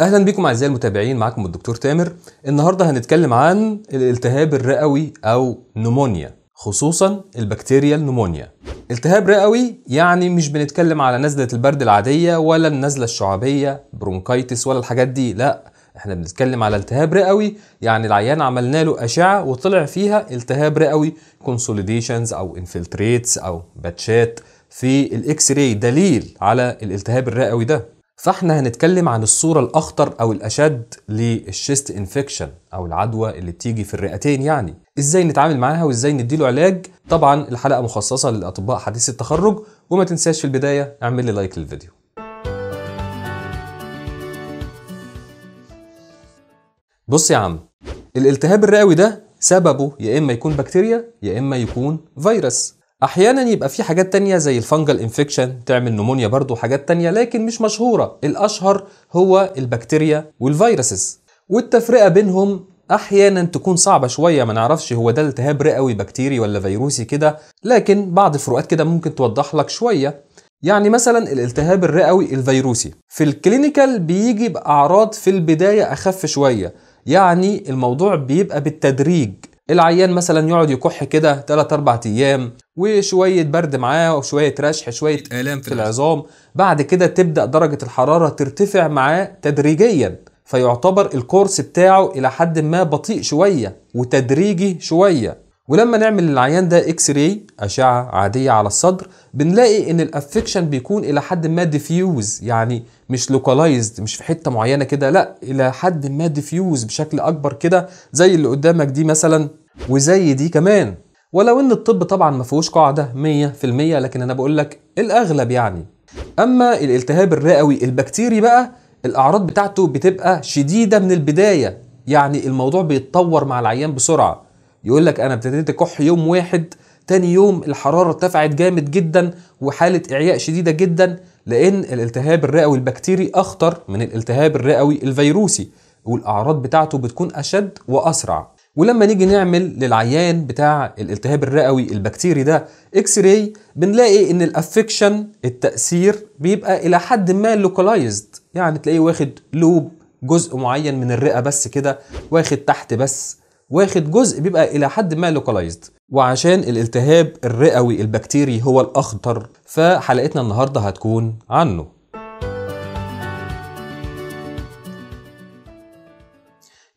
اهلا بكم اعزائي المتابعين معاكم الدكتور تامر النهارده هنتكلم عن الالتهاب الرئوي او نمونيا خصوصا البكتيريا النمونيا التهاب رئوي يعني مش بنتكلم على نزله البرد العاديه ولا النزله الشعبيه برونكايتس ولا الحاجات دي لا احنا بنتكلم على التهاب رئوي يعني العيان عملنا له اشعه وطلع فيها التهاب رئوي كونسوليديشنز او انفلتريتس او باتشات في الاكس راي دليل على الالتهاب الرئوي ده فاحنا هنتكلم عن الصورة الأخطر أو الأشد للشيست انفكشن أو العدوى اللي بتيجي في الرئتين يعني إزاي نتعامل معاها وإزاي نديله علاج طبعا الحلقة مخصصة للأطباء حديث التخرج وما تنساش في البداية اعمل لي لايك للفيديو بص يا عم الالتهاب الرئوي ده سببه يا إما يكون بكتيريا يا إما يكون فيروس احيانا يبقى في حاجات تانية زي الفنجل انفكشن تعمل نمونيا برضو حاجات تانية لكن مش مشهورة الاشهر هو البكتيريا والفيروسز والتفرقة بينهم احيانا تكون صعبه شويه ما نعرفش هو ده التهاب رئوي بكتيري ولا فيروسي كده لكن بعض الفروقات كده ممكن توضح لك شويه يعني مثلا الالتهاب الرئوي الفيروسي في الكلينيكال بيجي باعراض في البدايه اخف شويه يعني الموضوع بيبقى بالتدريج العيان مثلا يقعد يكح كده 3 4 ايام وشويه برد معاه وشويه رشح شويه الام في العظام بعد كده تبدا درجه الحراره ترتفع معاه تدريجيا فيعتبر الكورس بتاعه الى حد ما بطيء شويه وتدريجي شويه ولما نعمل العيان ده اكس راي اشعه عاديه على الصدر بنلاقي ان الافكشن بيكون الى حد ما ديفيوز يعني مش لوكالايزد مش في حته معينه كده لا الى حد ما ديفيوز بشكل اكبر كده زي اللي قدامك دي مثلا وزي دي كمان ولو ان الطب طبعا ما فيهوش قاعده 100% لكن انا بقول لك الاغلب يعني اما الالتهاب الرئوي البكتيري بقى الاعراض بتاعته بتبقى شديده من البدايه يعني الموضوع بيتطور مع العيان بسرعه يقول لك انا ابتديت اكح يوم واحد تاني يوم الحرارة ارتفعت جامد جدا وحالة إعياء شديدة جدا لأن الالتهاب الرئوي البكتيري أخطر من الالتهاب الرئوي الفيروسي والأعراض بتاعته بتكون أشد وأسرع ولما نيجي نعمل للعيان بتاع الالتهاب الرئوي البكتيري ده اكس راي بنلاقي ان الافكشن التاثير بيبقى الى حد ما لوكالايزد يعني تلاقيه واخد لوب جزء معين من الرئه بس كده واخد تحت بس واخد جزء بيبقى الى حد ما لوكالايزد وعشان الالتهاب الرئوي البكتيري هو الاخطر فحلقتنا النهارده هتكون عنه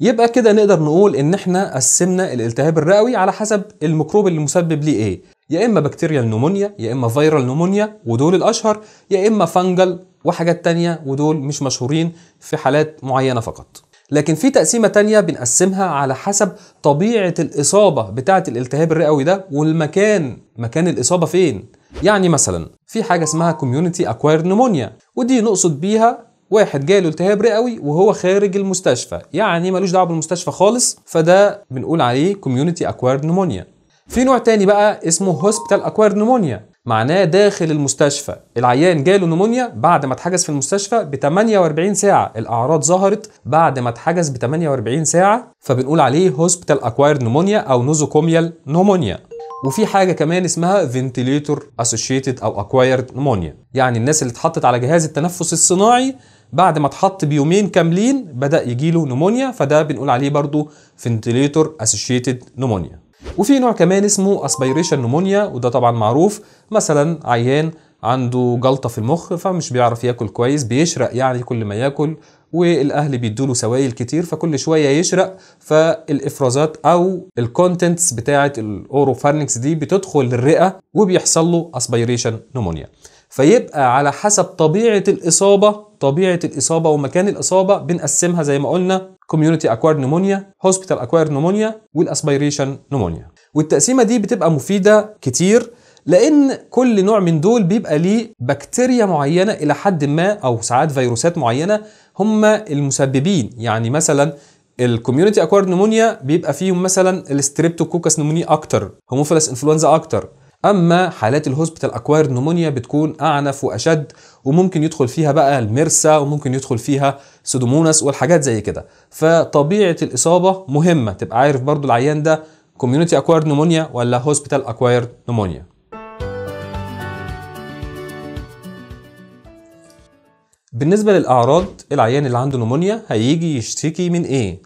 يبقى كده نقدر نقول ان احنا قسمنا الالتهاب الرئوي على حسب الميكروب اللي مسبب ليه ايه يا اما بكتيريال نمونيا يا اما فيرال نمونيا ودول الاشهر يا اما فانجل وحاجات تانية ودول مش مشهورين في حالات معينة فقط لكن في تقسيمة تانية بنقسمها على حسب طبيعة الإصابة بتاعة الالتهاب الرئوي ده والمكان مكان الإصابة فين يعني مثلا في حاجة اسمها كوميونيتي Acquired نمونيا ودي نقصد بيها واحد جاله التهاب رئوي وهو خارج المستشفى يعني ملوش دعوه بالمستشفى خالص فده بنقول عليه كوميونيتي Acquired نمونيا في نوع تاني بقى اسمه هوسبيتال Acquired نمونيا معناه داخل المستشفى العيان جاله نمونيا بعد ما اتحجز في المستشفى ب 48 ساعه الاعراض ظهرت بعد ما اتحجز ب 48 ساعه فبنقول عليه هوسبيتال اكوايرد نمونيا او نوزوكوميال نمونيا وفي حاجه كمان اسمها فنتيليتور اسوشيتد او اكوايرد نمونيا يعني الناس اللي اتحطت على جهاز التنفس الصناعي بعد ما اتحط بيومين كاملين بدا يجيله نمونيا فده بنقول عليه برضو فنتيليتور اسوشيتد نمونيا وفي نوع كمان اسمه اسبيريشن نمونيا وده طبعا معروف مثلا عيان عنده جلطه في المخ فمش بيعرف ياكل كويس بيشرق يعني كل ما ياكل والاهل بيدوله سوائل كتير فكل شويه يشرق فالافرازات او الكونتنتس بتاعه الاوروفارنكس دي بتدخل الرئه وبيحصل له اسبيريشن نمونيا فيبقى على حسب طبيعه الاصابه طبيعه الاصابه ومكان الاصابه بنقسمها زي ما قلنا community acquired pneumonia hospital acquired pneumonia والاسبيريشن pneumonia والتقسيمه دي بتبقى مفيده كتير لان كل نوع من دول بيبقى ليه بكتيريا معينه الى حد ما او ساعات فيروسات معينه هم المسببين يعني مثلا الكوميونتي اكوارد نمونيا بيبقى فيهم مثلا الستريبتوكوكس نمونيا اكتر هوموفيلس انفلونزا اكتر اما حالات الهوسبيتال اكوايرد نمونيا بتكون اعنف واشد وممكن يدخل فيها بقى المرسا وممكن يدخل فيها سودوموناس والحاجات زي كده فطبيعه الاصابه مهمه تبقى عارف برضو العيان ده كوميونتي اكوايرد نمونيا ولا هوسبيتال اكوايرد نمونيا بالنسبه للاعراض العيان اللي عنده نمونيا هيجي يشتكي من ايه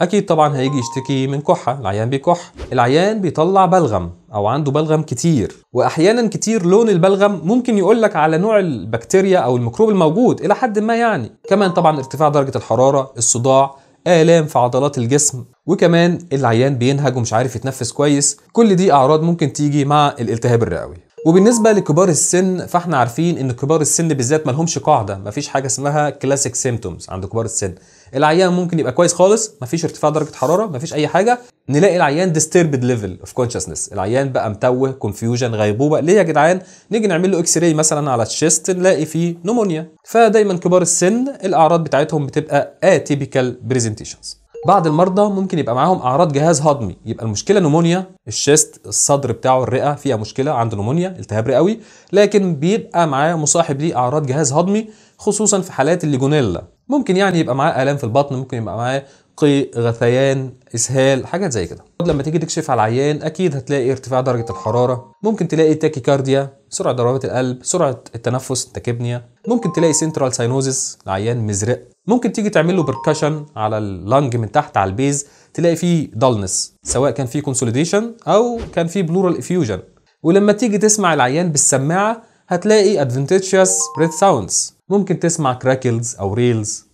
اكيد طبعا هيجي يشتكي من كحه العيان بيكح العيان بيطلع بلغم او عنده بلغم كتير واحيانا كتير لون البلغم ممكن يقول لك على نوع البكتيريا او الميكروب الموجود الى حد ما يعني كمان طبعا ارتفاع درجه الحراره الصداع آلام في عضلات الجسم وكمان العيان بينهج ومش عارف يتنفس كويس كل دي أعراض ممكن تيجي مع الالتهاب الرئوي وبالنسبه لكبار السن فاحنا عارفين ان كبار السن بالذات ما لهمش قاعده ما فيش حاجه اسمها كلاسيك سيمتومز عند كبار السن العيان ممكن يبقى كويس خالص ما فيش ارتفاع درجه حراره ما فيش اي حاجه نلاقي العيان ديستربد ليفل اوف كونشسنس العيان بقى متوه كونفيوجن غيبوبه ليه يا جدعان نيجي نعمل له اكس راي مثلا على الشيست نلاقي فيه نمونيا فدايما كبار السن الاعراض بتاعتهم بتبقى اتيبيكال بريزنتيشنز بعض المرضى ممكن يبقى معاهم اعراض جهاز هضمي يبقى المشكله نمونيا الشيست الصدر بتاعه الرئه فيها مشكله عنده نمونيا التهاب رئوي لكن بيبقى معاه مصاحب ليه اعراض جهاز هضمي خصوصا في حالات الليجونيلا ممكن يعني يبقى معاه الام في البطن ممكن يبقى معاه قيء غثيان اسهال حاجات زي كده لما تيجي تكشف على العيان اكيد هتلاقي ارتفاع درجه الحراره ممكن تلاقي تاكيكارديا سرعه ضربات القلب سرعه التنفس تاكيبنيا ممكن تلاقي سنترال ساينوزس العيان مزرق ممكن تيجي تعمل له بركشن على اللنج من تحت على البيز تلاقي فيه دلنس سواء كان فيه كونسوليديشن او كان فيه بلورال افيوجن ولما تيجي تسمع العيان بالسماعه هتلاقي ادفنتيشيوس بريث ساوندز ممكن تسمع كراكلز او ريلز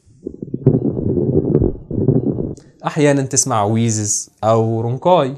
احيانا تسمع ويزز او رونكاي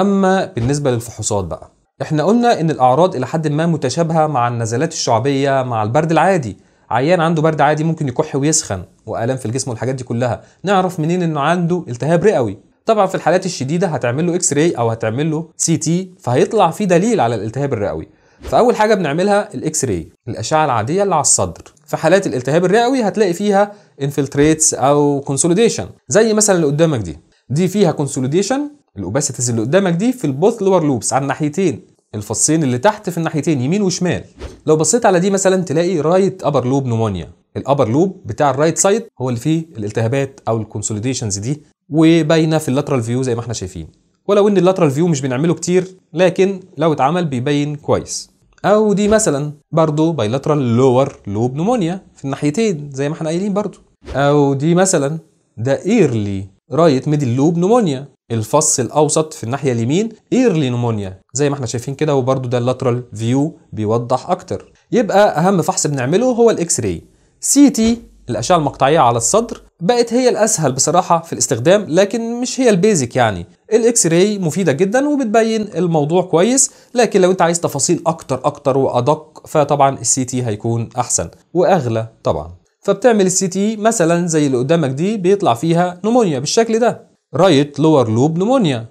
أما بالنسبة للفحوصات بقى احنا قلنا ان الاعراض الى حد ما متشابهه مع النزلات الشعبيه مع البرد العادي عيان عنده برد عادي ممكن يكح ويسخن والام في الجسم والحاجات دي كلها نعرف منين انه عنده التهاب رئوي طبعا في الحالات الشديده هتعمل له اكس راي او هتعمل له سي تي فهيطلع فيه دليل على الالتهاب الرئوي فاول حاجه بنعملها الاكس راي الاشعه العاديه اللي على الصدر في حالات الالتهاب الرئوي هتلاقي فيها انفلتريتس او كونسوليديشن زي مثلا اللي قدامك دي دي فيها كونسوليديشن الاوباسيتيز اللي قدامك دي في البوث لور لوبس على الناحيتين الفصين اللي تحت في الناحيتين يمين وشمال لو بصيت على دي مثلا تلاقي رايت ابر لوب نومونيا الابر لوب بتاع الرايت سايد هو اللي فيه الالتهابات او الكونسوليديشنز دي وباينه في اللاترال فيو زي ما احنا شايفين ولو ان اللاترال فيو مش بنعمله كتير لكن لو اتعمل بيبين كويس او دي مثلا برضه بايلاترال لور لوب نومونيا في الناحيتين زي ما احنا قايلين برضه او دي مثلا ده ايرلي رايت ميدل لوب نومونيا الفص الاوسط في الناحيه اليمين ايرلي نمونيا زي ما احنا شايفين كده وبرده ده اللاترال فيو بيوضح اكتر يبقى اهم فحص بنعمله هو الاكس راي سي تي الاشعه المقطعيه على الصدر بقت هي الاسهل بصراحه في الاستخدام لكن مش هي البيزك يعني الاكس راي مفيده جدا وبتبين الموضوع كويس لكن لو انت عايز تفاصيل اكتر اكتر وادق فطبعا السي تي هيكون احسن واغلى طبعا فبتعمل السي تي مثلا زي اللي قدامك دي بيطلع فيها نمونيا بالشكل ده رايت لور لوب نمونيا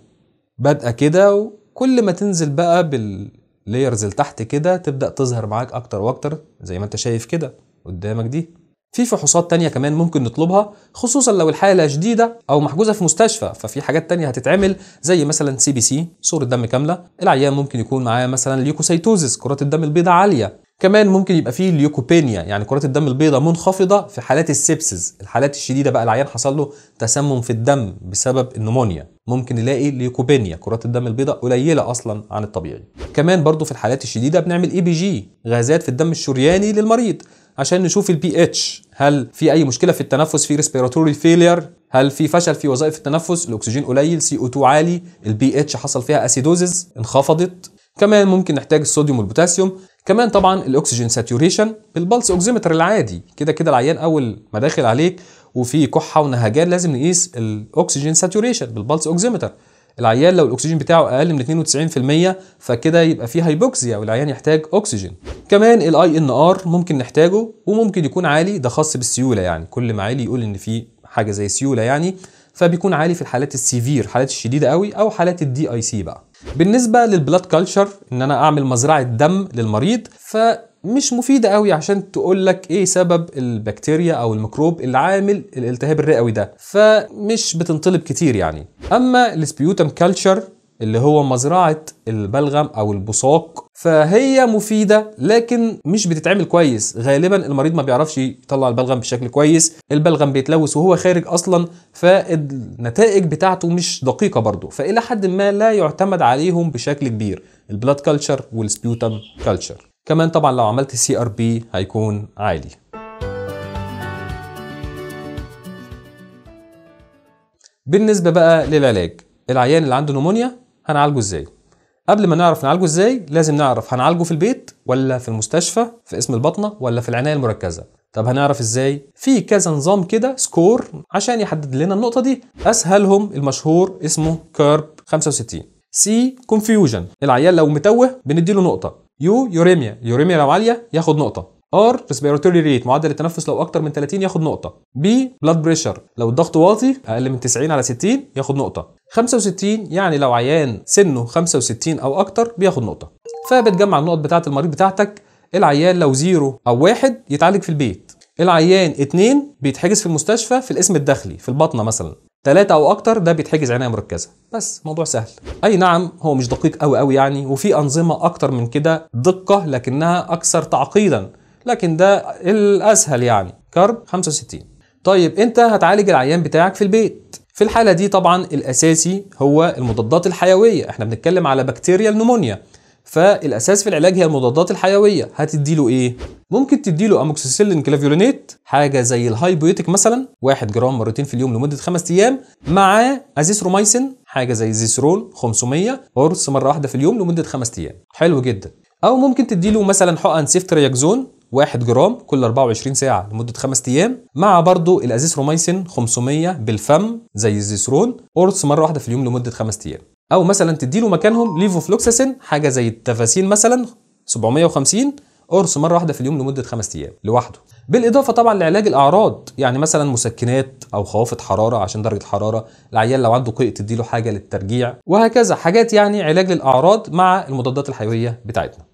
بادئه كده وكل ما تنزل بقى باللايرز لتحت كده تبدا تظهر معاك اكتر واكتر زي ما انت شايف كده قدامك دي في فحوصات تانية كمان ممكن نطلبها خصوصا لو الحالة شديدة أو محجوزة في مستشفى ففي حاجات تانية هتتعمل زي مثلا سي بي سي صورة دم كاملة العيان ممكن يكون معاه مثلا ليوكوسيتوزيس كرات الدم البيضاء عالية كمان ممكن يبقى فيه ليوكوبينيا يعني كرات الدم البيضاء منخفضه في حالات السبسز الحالات الشديده بقى العيان حصل له تسمم في الدم بسبب النمونيا ممكن نلاقي ليوكوبينيا كرات الدم البيضاء قليله اصلا عن الطبيعي كمان برضو في الحالات الشديده بنعمل اي بي جي غازات في الدم الشرياني للمريض عشان نشوف البي اتش هل في اي مشكله في التنفس في ريسبيراتوري فيلير هل في فشل في وظائف التنفس الاكسجين قليل سي او 2 عالي البي اتش حصل فيها اسيدوزز انخفضت كمان ممكن نحتاج الصوديوم والبوتاسيوم كمان طبعا الاكسجين ساتوريشن بالبلس اوكسيمتر العادي كده كده العيان اول ما داخل عليك وفي كحه ونهجان لازم نقيس الاكسجين ساتوريشن بالبلس اوكسيمتر العيان لو الاكسجين بتاعه اقل من 92% فكده يبقى فيه هايبوكسيا والعيان يحتاج اكسجين كمان الاي ان ار ممكن نحتاجه وممكن يكون عالي ده خاص بالسيوله يعني كل ما عالي يقول ان في حاجه زي سيوله يعني فبيكون عالي في الحالات السيفير حالات الشديده قوي او حالات الدي اي سي بقى بالنسبة للبلاد كلتشر ان انا اعمل مزرعة دم للمريض ف مش مفيدة قوي عشان تقول لك ايه سبب البكتيريا او الميكروب اللي عامل الالتهاب الرئوي ده فمش بتنطلب كتير يعني اما السبيوتم كلتشر اللي هو مزرعة البلغم او البصاق فهي مفيدة لكن مش بتتعمل كويس غالبا المريض ما بيعرفش يطلع البلغم بشكل كويس البلغم بيتلوث وهو خارج أصلا فالنتائج بتاعته مش دقيقة برضه فإلى حد ما لا يعتمد عليهم بشكل كبير البلاد كلتشر والسبيوتم كلتشر كمان طبعا لو عملت سي ار بي هيكون عالي بالنسبة بقى للعلاج العيان اللي عنده نمونيا هنعالجه ازاي قبل ما نعرف نعالجه ازاي لازم نعرف هنعالجه في البيت ولا في المستشفى في قسم البطنه ولا في العنايه المركزه طب هنعرف ازاي في كذا نظام كده سكور عشان يحدد لنا النقطه دي اسهلهم المشهور اسمه كارب 65 سي كونفيوجن العيال لو متوه بنديله نقطه يو يوريميا يوريميا لو عاليه ياخد نقطه ار ريسبيراتوري ريت معدل التنفس لو اكتر من 30 ياخد نقطه بي بلاد بريشر لو الضغط واطي اقل من 90 على 60 ياخد نقطه 65 يعني لو عيان سنه 65 او اكتر بياخد نقطه فبتجمع النقط بتاعه المريض بتاعتك العيان لو زيرو او واحد يتعالج في البيت العيان 2 بيتحجز في المستشفى في القسم الداخلي في البطنه مثلا ثلاثة أو أكتر ده بيتحجز عناية مركزة بس موضوع سهل أي نعم هو مش دقيق قوي قوي يعني وفي أنظمة أكتر من كده دقة لكنها أكثر تعقيدا لكن ده الاسهل يعني كرب 65 طيب انت هتعالج العيان بتاعك في البيت في الحاله دي طبعا الاساسي هو المضادات الحيويه احنا بنتكلم على بكتيريا النمونيا فالاساس في العلاج هي المضادات الحيويه هتديله ايه ممكن تديله اموكسيسيلين كلافيرونيت حاجه زي الهايبويتيك مثلا 1 جرام مرتين في اليوم لمده 5 ايام مع ازيثرومايسين حاجه زي زيسرول 500 قرص مره واحده في اليوم لمده 5 ايام حلو جدا او ممكن تديله مثلا حقن سيفتريكزون 1 جرام كل 24 ساعة لمدة 5 أيام مع برضو الأزيثروميسين 500 بالفم زي الزيسرون قرص مرة واحدة في اليوم لمدة 5 أيام أو مثلا تديله مكانهم ليفوفلوكساسين حاجة زي التفاسين مثلا 750 قرص مرة واحدة في اليوم لمدة 5 أيام لوحده بالإضافة طبعا لعلاج الأعراض يعني مثلا مسكنات أو خوافض حرارة عشان درجة الحرارة العيال لو عنده قيء تديله حاجة للترجيع وهكذا حاجات يعني علاج للأعراض مع المضادات الحيوية بتاعتنا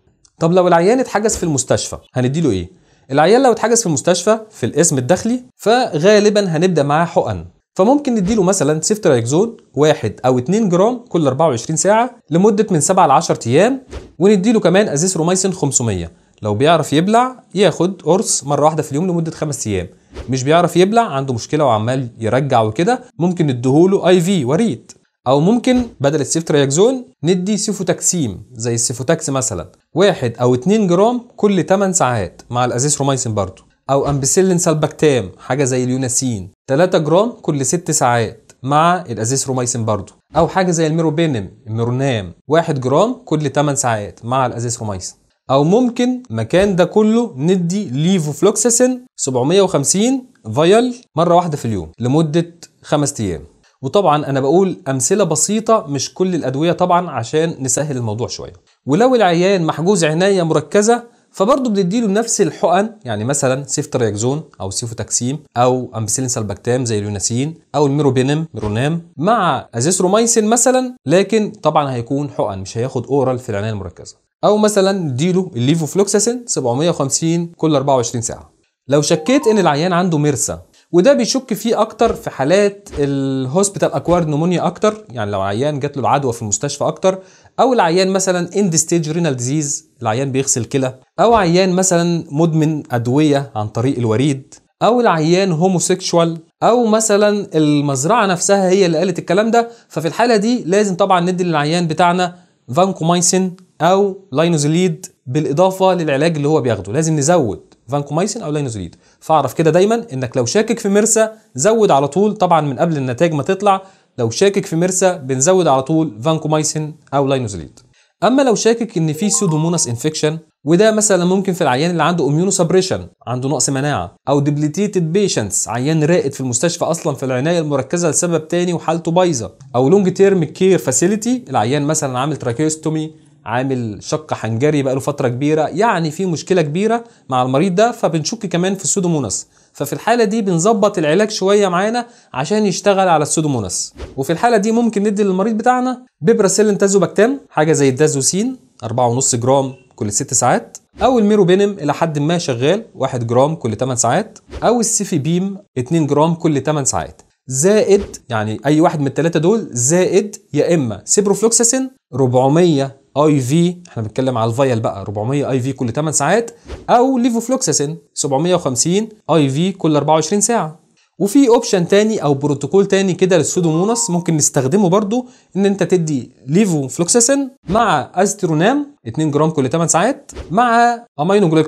طب لو العيان اتحجز في المستشفى هنديله ايه العيان لو اتحجز في المستشفى في الاسم الداخلي فغالبا هنبدا معاه حقن فممكن نديله مثلا سيفترايكزون 1 او 2 جرام كل 24 ساعه لمده من 7 ل 10 ايام ونديله كمان ازيثروميسين 500 لو بيعرف يبلع ياخد قرص مره واحده في اليوم لمده 5 ايام مش بيعرف يبلع عنده مشكله وعمال يرجع وكده ممكن نديهوله اي في وريد او ممكن بدل السيف ترياكزون ندي سيفوتاكسيم زي السيفوتاكس مثلا واحد او 2 جرام كل 8 ساعات مع الازيثروميسين برضه او امبسيلين سالباكتام حاجه زي اليوناسين 3 جرام كل 6 ساعات مع روميسين برضه او حاجه زي الميروبينم الميرونام 1 جرام كل 8 ساعات مع روميسين او ممكن مكان ده كله ندي ليفوفلوكساسين 750 فيال مره واحده في اليوم لمده 5 ايام وطبعا انا بقول امثله بسيطه مش كل الادويه طبعا عشان نسهل الموضوع شويه ولو العيان محجوز عنايه مركزه فبرضه بنديله نفس الحقن يعني مثلا سيفترياكزون او سيفوتاكسيم او امبسيلين سالباكتام زي اليوناسين او الميروبينم ميرونام مع ازيثروميسين مثلا لكن طبعا هيكون حقن مش هياخد اورال في العنايه المركزه او مثلا نديله الليفوفلوكساسين 750 كل 24 ساعه لو شكيت ان العيان عنده مرسى وده بيشك فيه اكتر في حالات الهوسبيتال اكوارد نمونيا اكتر يعني لو عيان جات له العدوى في المستشفى اكتر او العيان مثلا اند ستيج رينال ديزيز العيان بيغسل كلى او عيان مثلا مدمن ادويه عن طريق الوريد او العيان هوموسيكشوال او مثلا المزرعه نفسها هي اللي قالت الكلام ده ففي الحاله دي لازم طبعا ندي للعيان بتاعنا فانكومايسين او لاينوزيليد بالاضافه للعلاج اللي هو بياخده لازم نزود فانكومايسين او لينوزوليد فاعرف كده دايما انك لو شاكك في مرسا زود على طول طبعا من قبل النتائج ما تطلع لو شاكك في مرسا بنزود على طول فانكومايسين او لينوزوليد اما لو شاكك ان في سودوموناس انفكشن وده مثلا ممكن في العيان اللي عنده اميونو سبريشن عنده نقص مناعه او ديبليتيتد بيشنتس عيان راقد في المستشفى اصلا في العنايه المركزه لسبب تاني وحالته بايظه او لونج تيرم كير فاسيلتي العيان مثلا عامل تراكيوستومي عامل شق حنجري بقاله فتره كبيره يعني في مشكله كبيره مع المريض ده فبنشك كمان في السودوموناس ففي الحالة دي بنظبط العلاج شوية معانا عشان يشتغل على السودوموناس وفي الحالة دي ممكن ندي للمريض بتاعنا بيبراسيلين تازوباكتام حاجة زي الدازوسين 4.5 جرام كل 6 ساعات او الميروبينم الى حد ما شغال 1 جرام كل 8 ساعات او السيفي بيم 2 جرام كل 8 ساعات زائد يعني اي واحد من الثلاثه دول زائد يا اما سيبروفلوكساسين 400 اي في احنا بنتكلم على الفايل بقى 400 اي في كل 8 ساعات او ليفوفلوكساسين 750 اي في كل 24 ساعه وفي اوبشن تاني او بروتوكول تاني كده للسودوموناس ممكن نستخدمه برضو ان انت تدي ليفو فلوكساسين مع ازترونام 2 جرام كل 8 ساعات مع امينو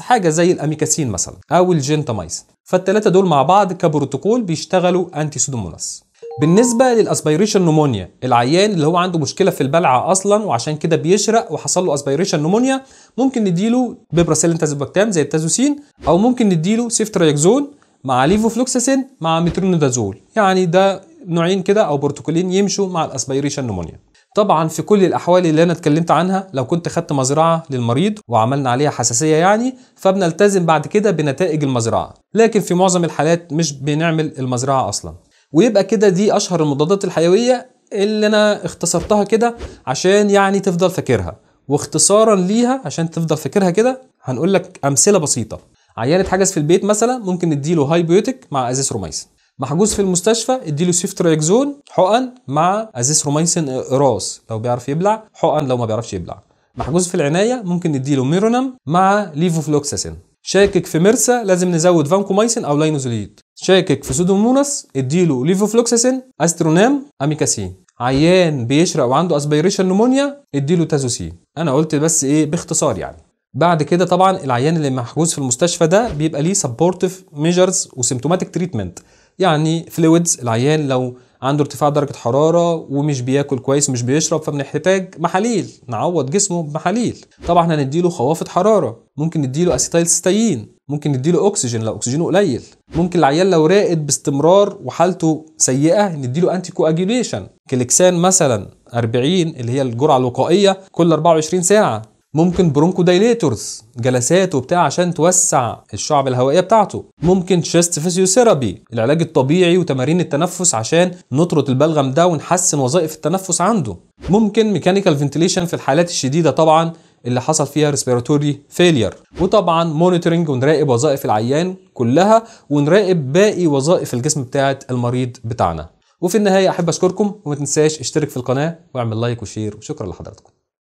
حاجه زي الاميكاسين مثلا او الجنتامايسين فالثلاثه دول مع بعض كبروتوكول بيشتغلوا انتي سودوموناس بالنسبة للأسبيريشن نمونيا العيان اللي هو عنده مشكلة في البلعة أصلا وعشان كده بيشرق وحصل له أسبيريشن نمونيا ممكن نديله بيبراسيلين تازوبكتام زي التازوسين أو ممكن نديله سيفترايكزون مع ليفوفلوكساسين مع مترونيدازول يعني ده نوعين كده أو بروتوكولين يمشوا مع الأسبيريشن نمونيا طبعا في كل الاحوال اللي انا اتكلمت عنها لو كنت خدت مزرعه للمريض وعملنا عليها حساسيه يعني فبنلتزم بعد كده بنتائج المزرعه لكن في معظم الحالات مش بنعمل المزرعه اصلا ويبقى كده دي اشهر المضادات الحيويه اللي انا اختصرتها كده عشان يعني تفضل فاكرها واختصارا ليها عشان تفضل فاكرها كده هنقول لك امثله بسيطه عيان اتحجز في البيت مثلا ممكن نديله هايبيوتيك مع ازيثروميسين محجوز في المستشفى اديله سيفترايكزون حقن مع ازيثروميسين اقراص لو بيعرف يبلع حقن لو ما بيعرفش يبلع محجوز في العنايه ممكن نديله ميرونم مع ليفوفلوكساسين شاكك في ميرسا لازم نزود فانكومايسين او لينوزوليد شاكك في سودوموناس اديله ليفوفلوكساسين استرونام اميكاسين عيان بيشرق وعنده اسبيريشن نمونيا اديله تازوسين انا قلت بس ايه باختصار يعني بعد كده طبعا العيان اللي محجوز في المستشفى ده بيبقى ليه سبورتيف ميجرز وسيمتوماتيك تريتمنت يعني فلويدز العيان لو عنده ارتفاع درجه حراره ومش بياكل كويس مش بيشرب فبنحتاج محاليل نعوض جسمه بمحاليل طبعا هنديله خوافض حراره ممكن نديله اسيتايل ستايين ممكن نديله اكسجين لو اكسجينه قليل ممكن العيال لو راقد باستمرار وحالته سيئه نديله انتي كواجيليشن كليكسان مثلا 40 اللي هي الجرعه الوقائيه كل 24 ساعه ممكن برونكو دايليتورز جلسات وبتاع عشان توسع الشعب الهوائيه بتاعته ممكن تشيست فيزيوثيرابي العلاج الطبيعي وتمارين التنفس عشان نطرد البلغم ده ونحسن وظائف التنفس عنده ممكن ميكانيكال فنتيليشن في الحالات الشديده طبعا اللي حصل فيها ريسبيراتوري فيلير وطبعا مونيتورنج ونراقب وظائف العيان كلها ونراقب باقي وظائف الجسم بتاعه المريض بتاعنا وفي النهايه احب اشكركم وما تنساش اشترك في القناه واعمل لايك وشير وشكرا لحضراتكم